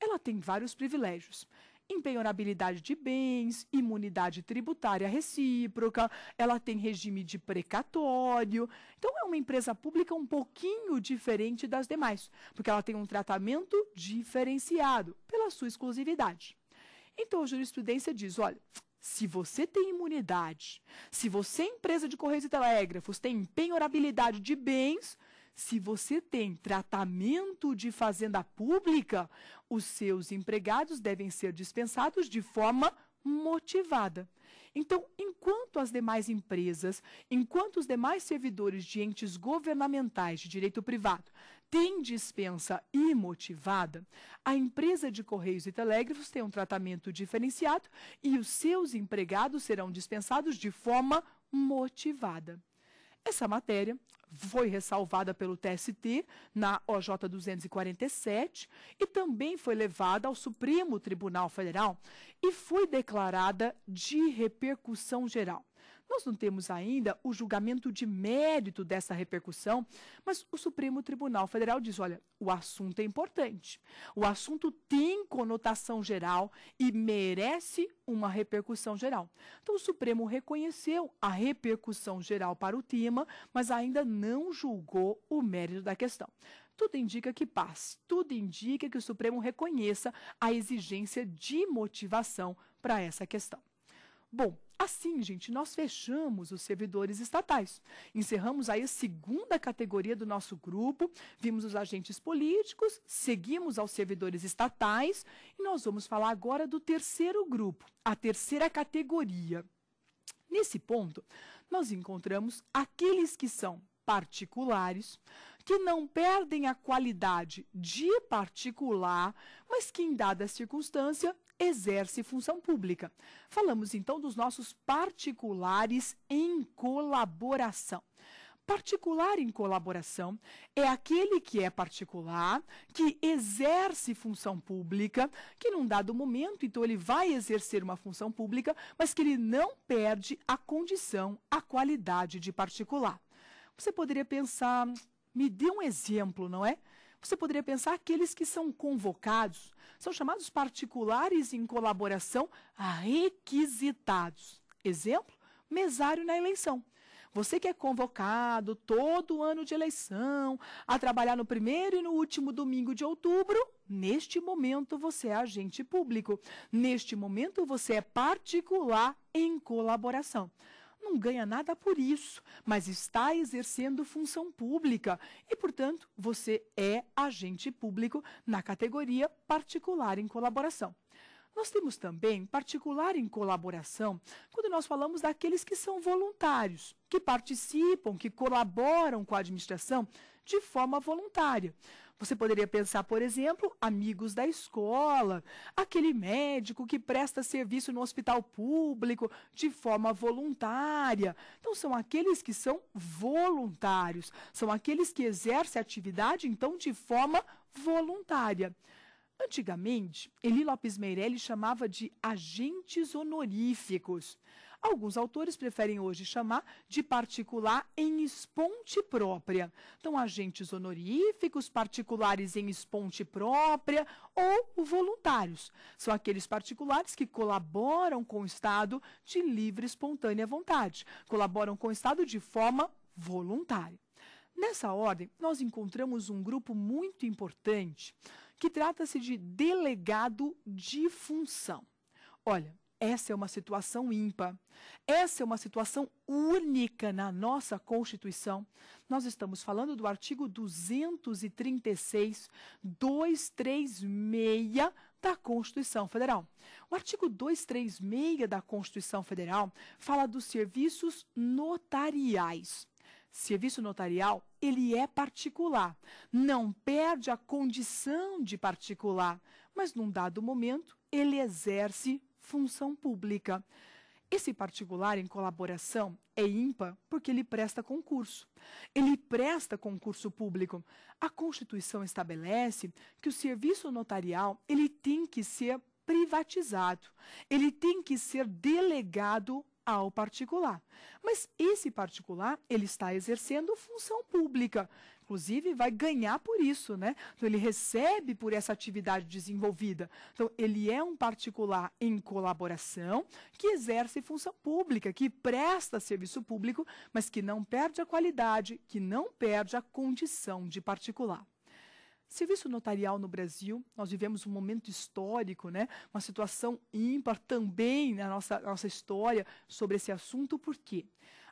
Ela tem vários privilégios empenhorabilidade de bens, imunidade tributária recíproca, ela tem regime de precatório. Então, é uma empresa pública um pouquinho diferente das demais, porque ela tem um tratamento diferenciado pela sua exclusividade. Então, a jurisprudência diz: olha, se você tem imunidade, se você é empresa de correios e telégrafos, tem empenhorabilidade de bens, se você tem tratamento de fazenda pública, os seus empregados devem ser dispensados de forma motivada. Então, enquanto as demais empresas, enquanto os demais servidores de entes governamentais de direito privado tem dispensa imotivada, a empresa de Correios e Telégrafos tem um tratamento diferenciado e os seus empregados serão dispensados de forma motivada. Essa matéria foi ressalvada pelo TST na OJ 247 e também foi levada ao Supremo Tribunal Federal e foi declarada de repercussão geral. Nós não temos ainda o julgamento de mérito dessa repercussão, mas o Supremo Tribunal Federal diz: olha, o assunto é importante. O assunto tem conotação geral e merece uma repercussão geral. Então, o Supremo reconheceu a repercussão geral para o tema, mas ainda não julgou o mérito da questão. Tudo indica que passe, tudo indica que o Supremo reconheça a exigência de motivação para essa questão. Bom, Assim, gente, nós fechamos os servidores estatais. Encerramos aí a segunda categoria do nosso grupo, vimos os agentes políticos, seguimos aos servidores estatais e nós vamos falar agora do terceiro grupo, a terceira categoria. Nesse ponto, nós encontramos aqueles que são particulares, que não perdem a qualidade de particular, mas que em dada circunstância exerce função pública. Falamos então dos nossos particulares em colaboração. Particular em colaboração é aquele que é particular, que exerce função pública, que num dado momento, então, ele vai exercer uma função pública, mas que ele não perde a condição, a qualidade de particular. Você poderia pensar, me dê um exemplo, não é? Você poderia pensar que aqueles que são convocados são chamados particulares em colaboração requisitados. Exemplo, mesário na eleição. Você que é convocado todo ano de eleição a trabalhar no primeiro e no último domingo de outubro, neste momento você é agente público. Neste momento você é particular em colaboração não ganha nada por isso, mas está exercendo função pública e, portanto, você é agente público na categoria particular em colaboração. Nós temos também particular em colaboração quando nós falamos daqueles que são voluntários, que participam, que colaboram com a administração de forma voluntária. Você poderia pensar, por exemplo, amigos da escola, aquele médico que presta serviço no hospital público de forma voluntária. Então, são aqueles que são voluntários, são aqueles que exercem a atividade, então, de forma voluntária. Antigamente, Eli Lopes Meirelli chamava de agentes honoríficos. Alguns autores preferem hoje chamar de particular em esponte própria. Então, agentes honoríficos, particulares em esponte própria ou voluntários. São aqueles particulares que colaboram com o Estado de livre e espontânea vontade, colaboram com o Estado de forma voluntária. Nessa ordem, nós encontramos um grupo muito importante que trata-se de delegado de função. Olha, essa é uma situação ímpar. Essa é uma situação única na nossa Constituição. Nós estamos falando do artigo 236, 236 da Constituição Federal. O artigo 236 da Constituição Federal fala dos serviços notariais. Serviço notarial, ele é particular, não perde a condição de particular, mas num dado momento ele exerce função pública. Esse particular em colaboração é ímpar porque ele presta concurso. Ele presta concurso público. A Constituição estabelece que o serviço notarial ele tem que ser privatizado. Ele tem que ser delegado ao particular. Mas esse particular, ele está exercendo função pública. Inclusive, vai ganhar por isso, né? Então, ele recebe por essa atividade desenvolvida. Então, ele é um particular em colaboração que exerce função pública, que presta serviço público, mas que não perde a qualidade, que não perde a condição de particular. Serviço notarial no Brasil, nós vivemos um momento histórico, né? uma situação ímpar também na nossa, nossa história sobre esse assunto, por quê?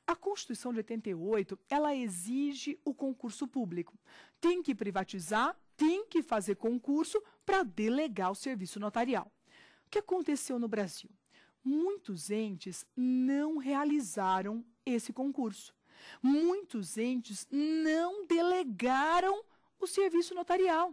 A Constituição de 88, ela exige o concurso público. Tem que privatizar, tem que fazer concurso para delegar o serviço notarial. O que aconteceu no Brasil? Muitos entes não realizaram esse concurso. Muitos entes não delegaram o serviço notarial.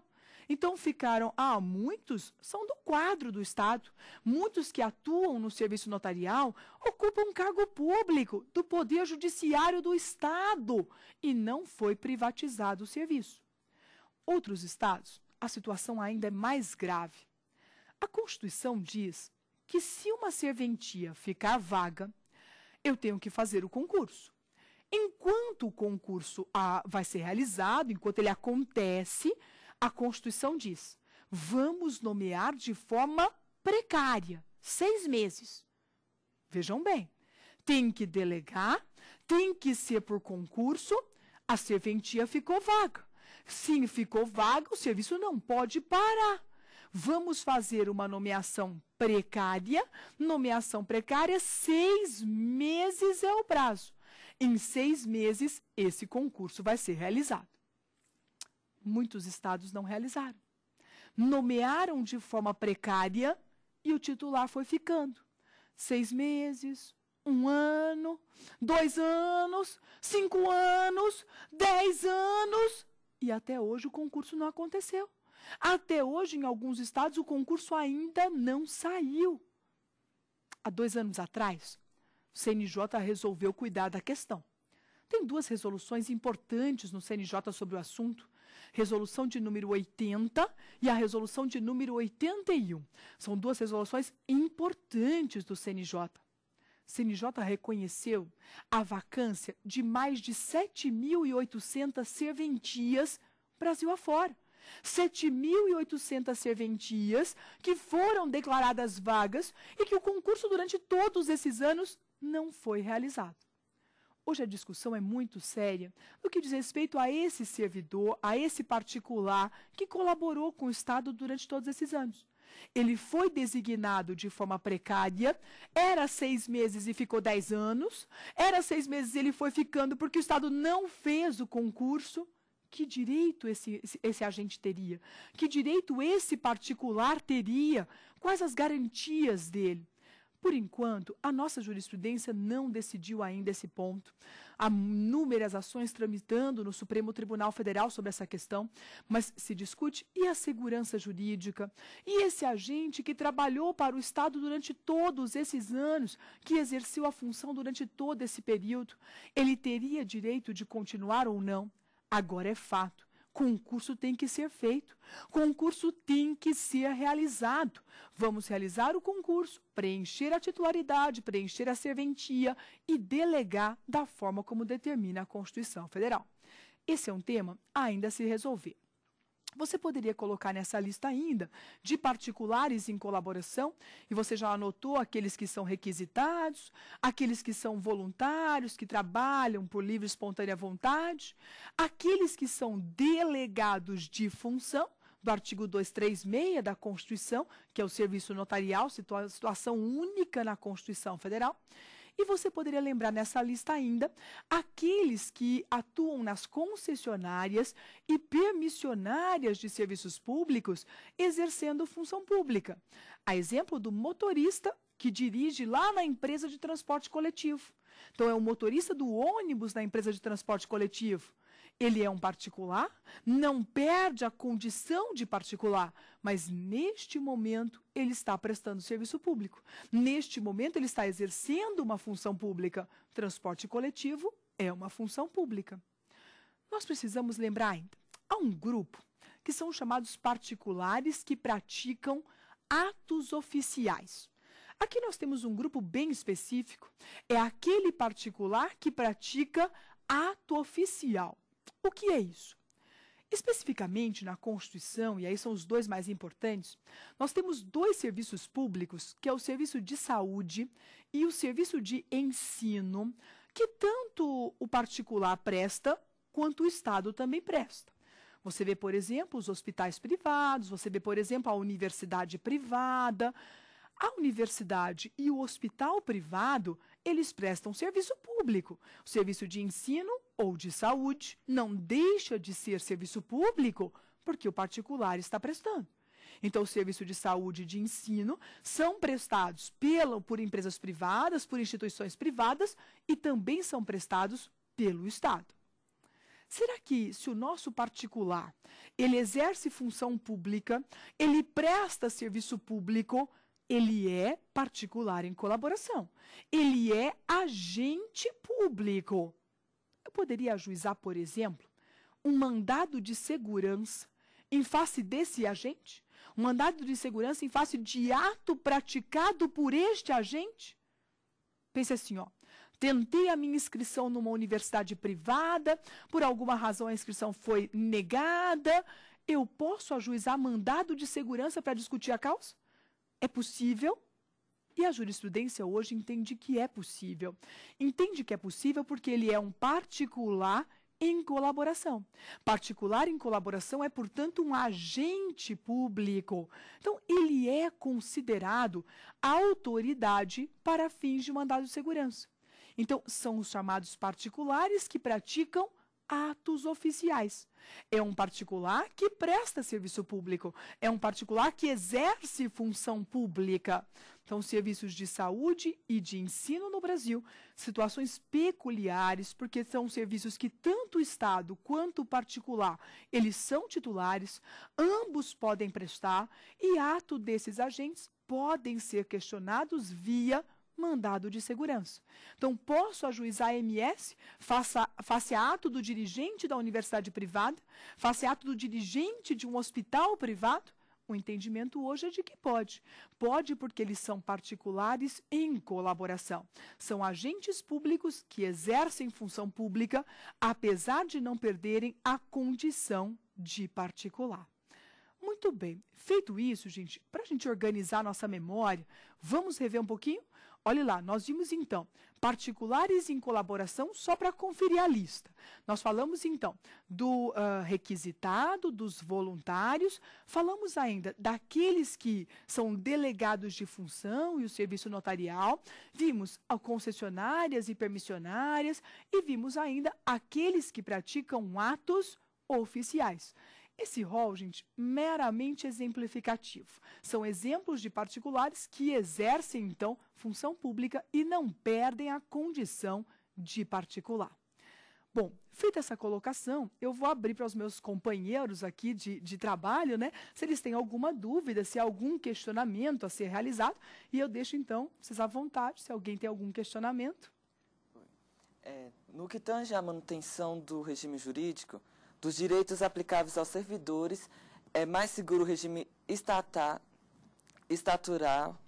Então ficaram, ah, muitos são do quadro do Estado. Muitos que atuam no serviço notarial ocupam um cargo público do Poder Judiciário do Estado e não foi privatizado o serviço. Outros estados, a situação ainda é mais grave. A Constituição diz que se uma serventia ficar vaga, eu tenho que fazer o concurso. Enquanto o concurso a, ah, vai ser realizado, enquanto ele acontece, a Constituição diz: vamos nomear de forma precária, seis meses. Vejam bem, tem que delegar, tem que ser por concurso, a serventia ficou vaga. Sim, ficou vaga, o serviço não pode parar. Vamos fazer uma nomeação precária. Nomeação precária, seis meses é o prazo. Em seis meses, esse concurso vai ser realizado. Muitos estados não realizaram. Nomearam de forma precária e o titular foi ficando. Seis meses, um ano, dois anos, cinco anos, dez anos. E até hoje o concurso não aconteceu. Até hoje, em alguns estados, o concurso ainda não saiu. Há dois anos atrás, o CNJ resolveu cuidar da questão. Tem duas resoluções importantes no CNJ sobre o assunto resolução de número 80 e a resolução de número 81. São duas resoluções importantes do CNJ. CNJ reconheceu a vacância de mais de 7.800 serventias Brasil afora. 7.800 serventias que foram declaradas vagas e que o concurso durante todos esses anos não foi realizado. Hoje a discussão é muito séria no que diz respeito a esse servidor, a esse particular que colaborou com o Estado durante todos esses anos. Ele foi designado de forma precária, era seis meses e ficou dez anos, era seis meses e ele foi ficando porque o Estado não fez o concurso. Que direito esse, esse, esse agente teria? Que direito esse particular teria? Quais as garantias dele? Por enquanto, a nossa jurisprudência não decidiu ainda esse ponto. Há inúmeras ações tramitando no Supremo Tribunal Federal sobre essa questão, mas se discute e a segurança jurídica? E esse agente que trabalhou para o Estado durante todos esses anos, que exerceu a função durante todo esse período, ele teria direito de continuar ou não? Agora é fato concurso tem que ser feito, concurso tem que ser realizado. Vamos realizar o concurso, preencher a titularidade, preencher a serventia e delegar da forma como determina a Constituição Federal. Esse é um tema ainda a se resolver. Você poderia colocar nessa lista ainda de particulares em colaboração, e você já anotou aqueles que são requisitados, aqueles que são voluntários, que trabalham por livre e espontânea vontade, aqueles que são delegados de função, do artigo 236 da Constituição, que é o serviço notarial, situação única na Constituição Federal. E você poderia lembrar nessa lista ainda aqueles que atuam nas concessionárias e permissionárias de serviços públicos exercendo função pública. A exemplo do motorista que dirige lá na empresa de transporte coletivo. Então, é o motorista do ônibus na empresa de transporte coletivo. Ele é um particular, não perde a condição de particular, mas neste momento ele está prestando serviço público. Neste momento ele está exercendo uma função pública. Transporte coletivo é uma função pública. Nós precisamos lembrar ainda, há um grupo que são chamados particulares que praticam atos oficiais. Aqui nós temos um grupo bem específico, é aquele particular que pratica ato oficial. O que é isso? Especificamente na Constituição, e aí são os dois mais importantes, nós temos dois serviços públicos, que é o serviço de saúde e o serviço de ensino, que tanto o particular presta quanto o Estado também presta. Você vê, por exemplo, os hospitais privados, você vê, por exemplo, a universidade privada. A universidade e o hospital privado eles prestam serviço público. O serviço de ensino ou de saúde não deixa de ser serviço público porque o particular está prestando. Então, o serviço de saúde e de ensino são prestados pela, por empresas privadas, por instituições privadas e também são prestados pelo Estado. Será que se o nosso particular, ele exerce função pública, ele presta serviço público, ele é particular em colaboração. Ele é agente público. Eu poderia ajuizar, por exemplo, um mandado de segurança em face desse agente? Um mandado de segurança em face de ato praticado por este agente? Pense assim, ó. Tentei a minha inscrição numa universidade privada, por alguma razão a inscrição foi negada. Eu posso ajuizar mandado de segurança para discutir a causa? é possível e a jurisprudência hoje entende que é possível. Entende que é possível porque ele é um particular em colaboração. Particular em colaboração é, portanto, um agente público. Então, ele é considerado autoridade para fins de mandado de segurança. Então, são os chamados particulares que praticam atos oficiais. É um particular que presta serviço público, é um particular que exerce função pública. Então, serviços de saúde e de ensino no Brasil, situações peculiares, porque são serviços que tanto o Estado quanto o particular, eles são titulares, ambos podem prestar e ato desses agentes podem ser questionados via mandado de segurança. Então, posso ajuizar MS faça, face a ato do dirigente da universidade privada, face a ato do dirigente de um hospital privado? O entendimento hoje é de que pode. Pode porque eles são particulares em colaboração. São agentes públicos que exercem função pública, apesar de não perderem a condição de particular. Muito bem, feito isso, gente, para a gente organizar nossa memória, vamos rever um pouquinho Olhe lá, nós vimos então particulares em colaboração só para conferir a lista. Nós falamos então do uh, requisitado, dos voluntários, falamos ainda daqueles que são delegados de função e o serviço notarial, vimos a concessionárias e permissionárias e vimos ainda aqueles que praticam atos oficiais. Esse rol, gente, meramente exemplificativo. São exemplos de particulares que exercem, então, função pública e não perdem a condição de particular. Bom, feita essa colocação, eu vou abrir para os meus companheiros aqui de, de trabalho, né? Se eles têm alguma dúvida, se há algum questionamento a ser realizado. E eu deixo, então, vocês à vontade, se alguém tem algum questionamento. É, no que tange à manutenção do regime jurídico, dos direitos aplicáveis aos servidores, é mais seguro o regime estatal, estatural,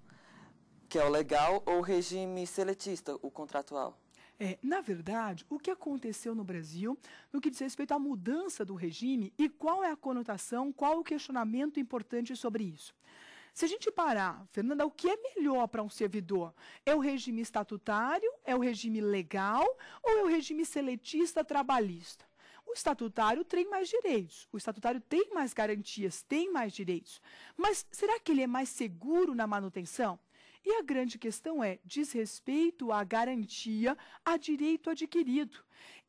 que é o legal, ou o regime seletista, o contratual? É, na verdade, o que aconteceu no Brasil no que diz respeito à mudança do regime e qual é a conotação, qual o questionamento importante sobre isso? Se a gente parar, Fernanda, o que é melhor para um servidor? É o regime estatutário? É o regime legal? Ou é o regime seletista trabalhista? O estatutário tem mais direitos, o estatutário tem mais garantias, tem mais direitos. Mas será que ele é mais seguro na manutenção? E a grande questão é, diz respeito à garantia a direito adquirido.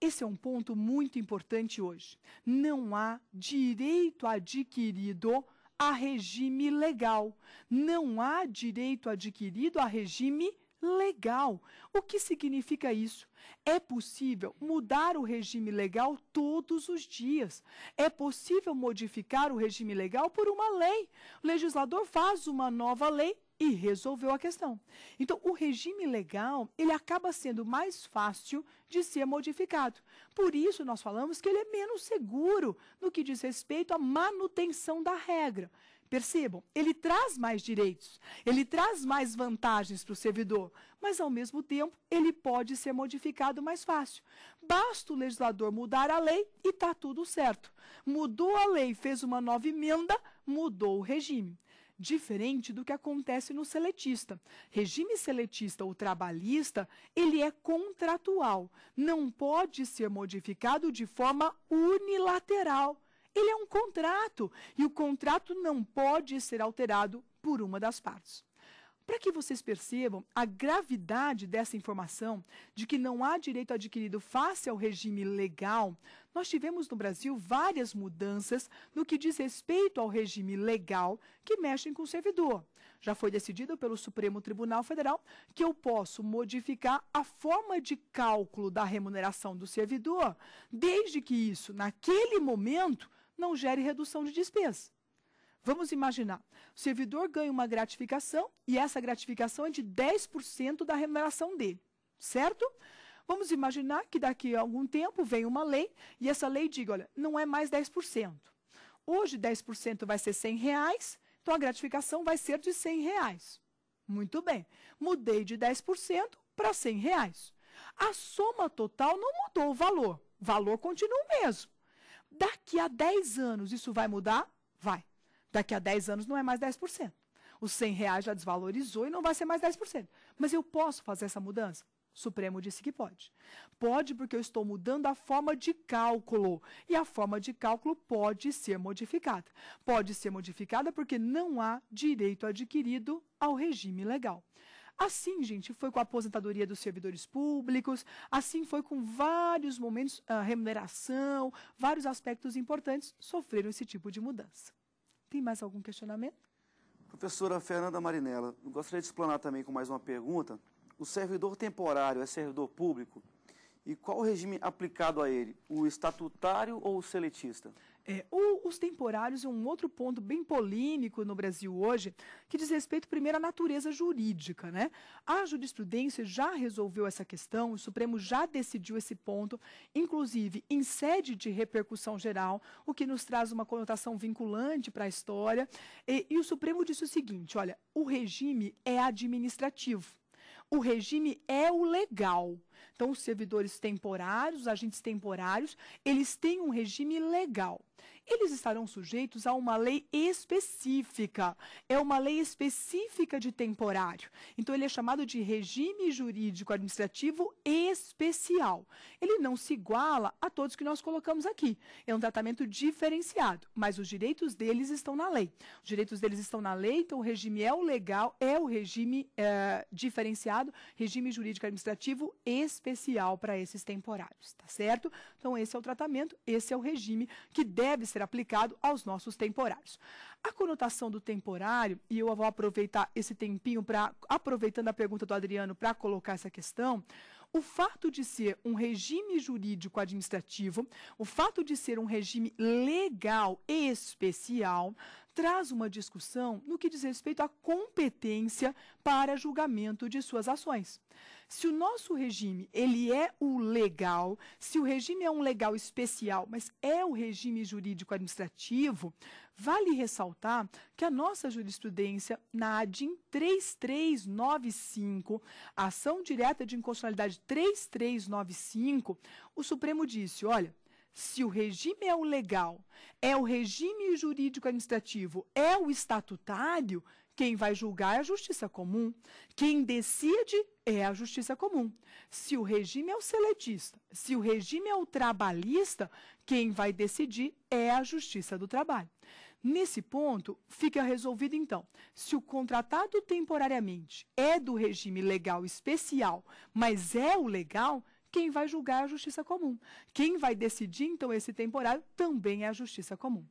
Esse é um ponto muito importante hoje. Não há direito adquirido a regime legal. Não há direito adquirido a regime legal. O que significa isso? É possível mudar o regime legal todos os dias. É possível modificar o regime legal por uma lei. O legislador faz uma nova lei e resolveu a questão. Então, o regime legal, ele acaba sendo mais fácil de ser modificado. Por isso, nós falamos que ele é menos seguro no que diz respeito à manutenção da regra. Percebam, ele traz mais direitos, ele traz mais vantagens para o servidor, mas ao mesmo tempo ele pode ser modificado mais fácil. Basta o legislador mudar a lei e está tudo certo. Mudou a lei, fez uma nova emenda, mudou o regime diferente do que acontece no seletista. Regime seletista ou trabalhista, ele é contratual, não pode ser modificado de forma unilateral. Ele é um contrato e o contrato não pode ser alterado por uma das partes. Para que vocês percebam a gravidade dessa informação de que não há direito adquirido face ao regime legal, nós tivemos no Brasil várias mudanças no que diz respeito ao regime legal que mexem com o servidor. Já foi decidido pelo Supremo Tribunal Federal que eu posso modificar a forma de cálculo da remuneração do servidor, desde que isso, naquele momento, não gere redução de despesa. Vamos imaginar, o servidor ganha uma gratificação e essa gratificação é de 10% da remuneração dele, certo? Vamos imaginar que daqui a algum tempo vem uma lei e essa lei diga, olha, não é mais 10%. Hoje 10% vai ser 100 reais, então a gratificação vai ser de 100 reais. Muito bem, mudei de 10% para 100 reais. A soma total não mudou o valor, o valor continua o mesmo. Daqui a 10 anos isso vai mudar? Vai. Daqui a 10 anos não é mais 10%. Os 100 reais já desvalorizou e não vai ser mais 10%. Mas eu posso fazer essa mudança? O Supremo disse que pode. Pode porque eu estou mudando a forma de cálculo. E a forma de cálculo pode ser modificada. Pode ser modificada porque não há direito adquirido ao regime legal. Assim, gente, foi com a aposentadoria dos servidores públicos, assim foi com vários momentos, a ah, remuneração, vários aspectos importantes sofreram esse tipo de mudança. Tem mais algum questionamento? Professora Fernanda Marinella, gostaria de explanar também com mais uma pergunta. O servidor temporário é servidor público? E qual o regime aplicado a ele, o estatutário ou o seletista? É, ou os temporários é um outro ponto bem polêmico no Brasil hoje, que diz respeito primeiro à natureza jurídica. Né? A jurisprudência já resolveu essa questão, o Supremo já decidiu esse ponto, inclusive em sede de repercussão geral, o que nos traz uma conotação vinculante para a história. E, e o Supremo disse o seguinte: olha, o regime é administrativo, o regime é o legal. Então, os servidores temporários, os agentes temporários, eles têm um regime legal. Eles estarão sujeitos a uma lei específica. É uma lei específica de temporário. Então, ele é chamado de regime jurídico administrativo especial. Ele não se iguala a todos que nós colocamos aqui. É um tratamento diferenciado, mas os direitos deles estão na lei. Os direitos deles estão na lei, então o regime é o legal, é o regime é, diferenciado, regime jurídico administrativo especial especial para esses temporários, tá certo? Então, esse é o tratamento, esse é o regime que deve ser aplicado aos nossos temporários. A conotação do temporário, e eu vou aproveitar esse tempinho para, aproveitando a pergunta do Adriano, para colocar essa questão, o fato de ser um regime jurídico administrativo, o fato de ser um regime legal especial, traz uma discussão no que diz respeito à competência para julgamento de suas ações. Se o nosso regime, ele é o legal, se o regime é um legal especial, mas é o regime jurídico administrativo, vale ressaltar que a nossa jurisprudência na ADIM 3395, ação direta de inconstitucionalidade 3395, o Supremo disse, olha, se o regime é o legal, é o regime jurídico administrativo, é o estatutário, quem vai julgar é a justiça comum. Quem decide é a justiça comum. Se o regime é o seletista, se o regime é o trabalhista, quem vai decidir é a justiça do trabalho. Nesse ponto, fica resolvido então, se o contratado temporariamente é do regime legal especial, mas é o legal, quem vai julgar é a justiça comum. Quem vai decidir, então, esse temporário também é a justiça comum.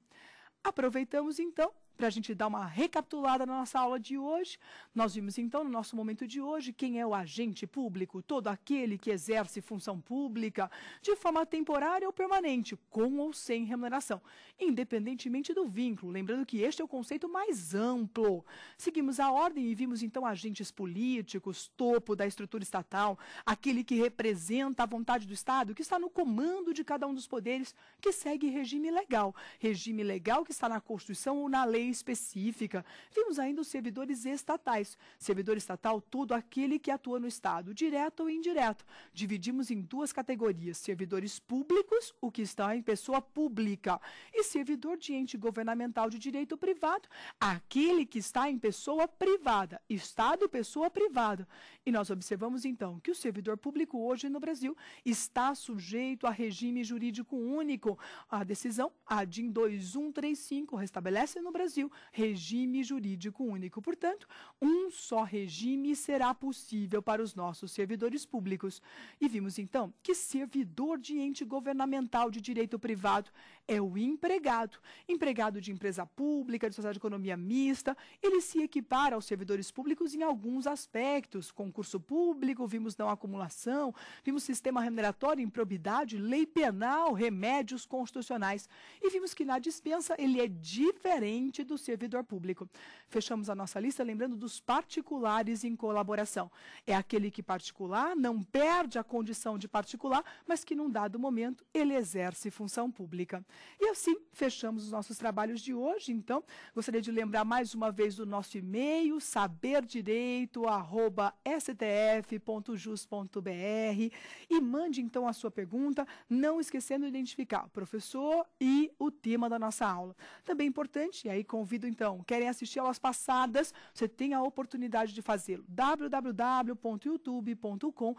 Aproveitamos, então, para a gente dar uma recapitulada na nossa aula de hoje. Nós vimos então, no nosso momento de hoje, quem é o agente público, todo aquele que exerce função pública de forma temporária ou permanente, com ou sem remuneração, independentemente do vínculo. Lembrando que este é o conceito mais amplo. Seguimos a ordem e vimos então agentes políticos, topo da estrutura estatal, aquele que representa a vontade do Estado, que está no comando de cada um dos poderes, que segue regime legal. Regime legal que está na Constituição ou na lei específica. Vimos ainda os servidores estatais. Servidor estatal, tudo aquele que atua no Estado, direto ou indireto. Dividimos em duas categorias: servidores públicos, o que está em pessoa pública, e servidor de ente governamental de direito privado, aquele que está em pessoa privada, Estado, pessoa privada. E nós observamos então que o servidor público hoje no Brasil está sujeito a regime jurídico único. A decisão ADIM 2135 restabelece no Brasil Brasil, regime jurídico único. Portanto, um só regime será possível para os nossos servidores públicos. E vimos então que servidor de ente governamental de direito privado é o empregado. Empregado de empresa pública, de sociedade de economia mista, ele se equipara aos servidores públicos em alguns aspectos. Concurso público, vimos não acumulação, vimos sistema remuneratório, improbidade, lei penal, remédios constitucionais. E vimos que na dispensa ele é diferente do servidor público. Fechamos a nossa lista lembrando dos particulares em colaboração. É aquele que particular não perde a condição de particular, mas que num dado momento ele exerce função pública. E assim fechamos os nossos trabalhos de hoje. Então, gostaria de lembrar mais uma vez do nosso e-mail, saberdireito.stf.jus.br. E mande então a sua pergunta, não esquecendo de identificar o professor e o tema da nossa aula. Também importante, e aí convido então, querem assistir aulas passadas, você tem a oportunidade de fazê-lo. www.youtube.com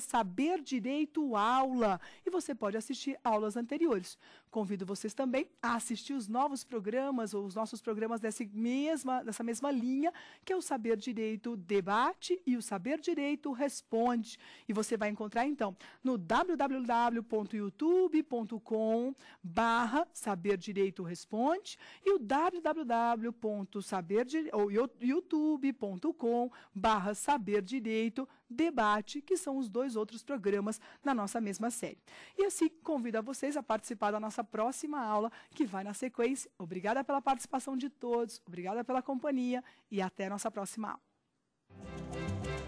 saber direito aula. E você pode assistir aulas anteriores. Com convido vocês também a assistir os novos programas ou os nossos programas dessa mesma, dessa mesma linha, que é o Saber Direito Debate e o Saber Direito Responde. E você vai encontrar, então, no www.youtube.com barra Saber Direito Responde e o wwwyoutubecom barra Saber Direito Debate, que são os dois outros programas na nossa mesma série. E assim, convido a vocês a participar da nossa próxima aula, que vai na sequência. Obrigada pela participação de todos, obrigada pela companhia e até a nossa próxima aula.